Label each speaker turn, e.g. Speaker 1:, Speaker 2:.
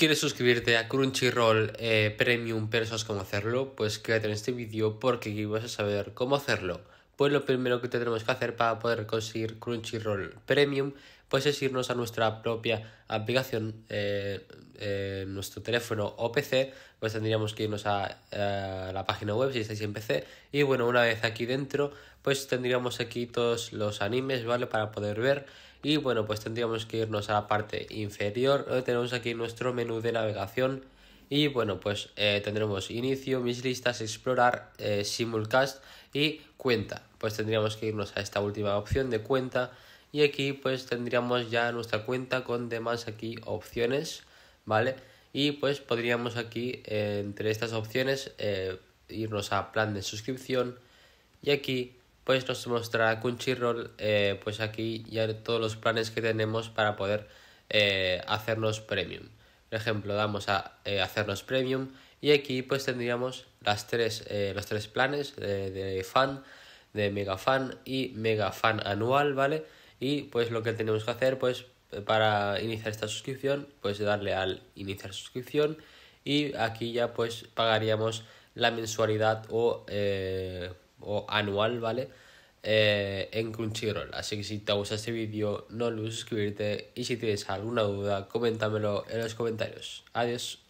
Speaker 1: ¿Quieres suscribirte a Crunchyroll eh, Premium pero sabes cómo hacerlo? Pues quédate en este vídeo porque vas a saber cómo hacerlo pues lo primero que tendremos que hacer para poder conseguir Crunchyroll Premium, pues es irnos a nuestra propia aplicación, eh, eh, nuestro teléfono o PC, pues tendríamos que irnos a, a, eh, la página web si estáis en PC, y bueno, una vez aquí dentro, pues tendríamos aquí todos los animes, ¿vale? Para poder ver, y bueno, pues tendríamos que irnos a la parte inferior, donde tenemos aquí nuestro menú de navegación, y bueno, pues eh, tendremos inicio, mis listas, explorar, eh, simulcast y cuenta. Pues tendríamos que irnos a esta última opción de cuenta y aquí pues tendríamos ya nuestra cuenta con demás aquí opciones, ¿vale? Y pues podríamos aquí eh, entre estas opciones irnos a plan de suscripción y aquí pues nos mostrará Crunchyroll pues aquí ya todos los planes que tenemos para poder hacernos premium. Por ejemplo, damos a eh, hacernos premium y aquí pues tendríamos las tres, eh, los tres planes de, fan, de mega fan y mega fan anual, ¿vale? Y pues lo que tenemos que hacer pues para iniciar esta suscripción, pues darle al iniciar suscripción y aquí ya pues pagaríamos la mensualidad o eh, anual, ¿vale? Eh, en Crunchyroll. Así que si te gusta este vídeo, no olvides suscribirte y si tienes alguna duda, coméntamelo en los comentarios. Adiós.